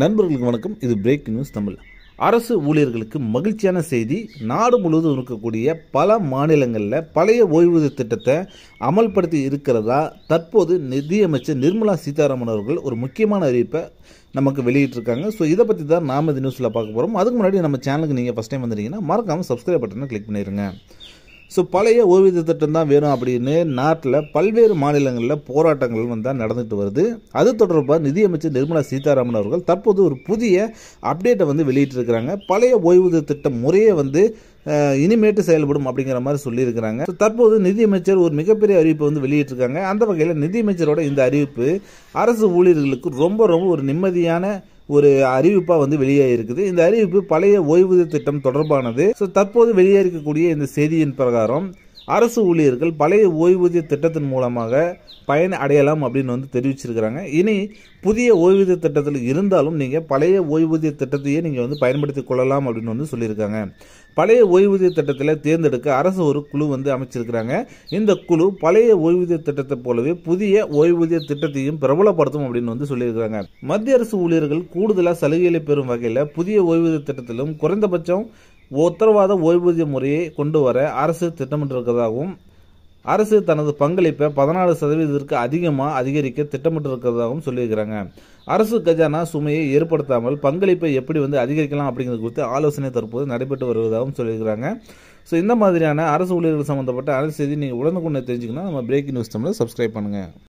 நண்பர்களுக்கு வணக்கம் இது பிரேக் நியூஸ் தமிழ் அரசு ஊழியர்களுக்கு மகிழ்ச்சியான செய்தி நாடு முழுவதும் இருக்கக்கூடிய பல மாநிலங்களில் பழைய ஓய்வூதிய திட்டத்தை அமல்படுத்தி இருக்கிறதா தற்போது நிதியமைச்சர் நிர்மலா சீதாராமன் அவர்கள் ஒரு முக்கியமான அறிவிப்பை நமக்கு வெளியிட்டிருக்காங்க ஸோ இதை பற்றி தான் நாம் இந்த நியூஸில் பார்க்க போகிறோம் அதுக்கு முன்னாடி நம்ம சேனலுக்கு நீங்கள் ஃபஸ்ட் டைம் வந்துட்டீங்கன்னா மறக்காமல் சப்ஸ்கிரைப் பட்டனை கிளிக் பண்ணிடுங்க ஸோ பழைய ஓய்வூதிய திட்டம் தான் வேணும் அப்படின்னு நாட்டில் பல்வேறு மாநிலங்களில் போராட்டங்கள் வந்து தான் நடந்துட்டு வருது அது தொடர்பாக நிதியமைச்சர் நிர்மலா சீதாராமன் அவர்கள் தற்போது ஒரு புதிய அப்டேட்டை வந்து வெளியிட்டிருக்கிறாங்க பழைய ஓய்வூதிய திட்டம் முறையே வந்து இனிமேட்டு செயல்படும் அப்படிங்கிற மாதிரி சொல்லியிருக்கிறாங்க தற்போது நிதியமைச்சர் ஒரு மிகப்பெரிய அறிவிப்பை வந்து வெளியிட்டிருக்காங்க அந்த வகையில் நிதியமைச்சரோட இந்த அறிவிப்பு அரசு ஊழியர்களுக்கு ரொம்ப ரொம்ப ஒரு நிம்மதியான ஒரு அறிவிப்பாக வந்து வெளியே இருக்குது இந்த அறிவிப்பு பழைய ஓய்வூதிய திட்டம் தொடர்பானது ஸோ தற்போது வெளியே இருக்கக்கூடிய இந்த செய்தியின் பிரகாரம் அரசு ஊழியர்கள் பழைய ஓய்வூதிய திட்டத்தின் மூலமாக பயன் அடையலாம் அப்படின்னு வந்து தெரிவிச்சிருக்கிறாங்க இனி புதிய ஓய்வூதிய திட்டத்தில் இருந்தாலும் நீங்கள் பழைய ஓய்வூதிய திட்டத்தையே நீங்கள் வந்து பயன்படுத்தி கொள்ளலாம் அப்படின்னு வந்து சொல்லியிருக்காங்க பழைய ஓய்வூதிய திட்டத்தில் தேர்ந்தெடுக்க அரசு ஒரு குழு வந்து அமைச்சிருக்கிறாங்க இந்த குழு பழைய ஓய்வூதிய திட்டத்தை போலவே புதிய ஓய்வூதிய திட்டத்தையும் பிரபலப்படுத்தும் அப்படின்னு வந்து சொல்லியிருக்கிறாங்க மத்திய அரசு ஊழியர்கள் கூடுதலாக சலுகைகளை பெறும் வகையில் புதிய ஓய்வூதிய திட்டத்திலும் குறைந்தபட்சம் உத்தரவாத ஓய்வூதிய முறையை கொண்டு வர அரசு திட்டமிட்டிருக்கிறதாகவும் அரசு தனது பங்களிப்பை பதினாலு சதவீதத்திற்கு அதிகமாக அதிகரிக்க திட்டமிட்டிருக்கிறதாகவும் சொல்லியிருக்கிறாங்க அரசு கஜானா சுமையை ஏற்படுத்தாமல் பங்களிப்பை எப்படி வந்து அதிகரிக்கலாம் அப்படிங்கிறது குறித்து ஆலோசனை தற்போது நடைபெற்று வருவதாகவும் சொல்லியிருக்கிறாங்க ஸோ இந்த மாதிரியான அரசு ஊழியர்கள் சம்மந்தப்பட்ட அரசு செய்தி நீங்கள் உடனுக்குடனே தெரிஞ்சுக்கணும் நம்ம பிரேக்கிங் நியூஸ் தமிழ் சப்ஸ்கிரைப் பண்ணுங்கள்